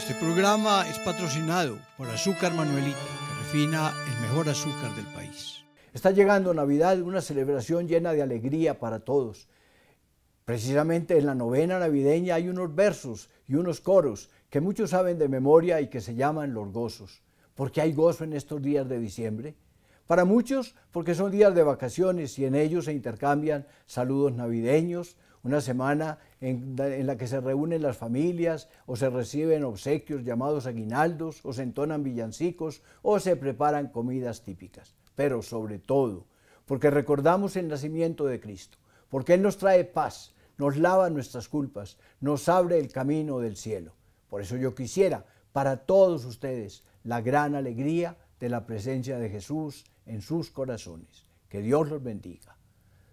Este programa es patrocinado por Azúcar Manuelita, que refina el mejor azúcar del país. Está llegando Navidad, una celebración llena de alegría para todos. Precisamente en la novena navideña hay unos versos y unos coros que muchos saben de memoria y que se llaman los gozos. ¿Por qué hay gozo en estos días de diciembre? Para muchos, porque son días de vacaciones y en ellos se intercambian saludos navideños, una semana en, la que se reúnen las familias o se reciben obsequios llamados aguinaldos o se entonan villancicos o se preparan comidas típicas. Pero sobre todo, porque recordamos el nacimiento de Cristo, porque Él nos trae paz, nos lava nuestras culpas, nos abre el camino del cielo. Por eso yo quisiera para todos ustedes la gran alegría de la presencia de Jesús en sus corazones. Que Dios los bendiga.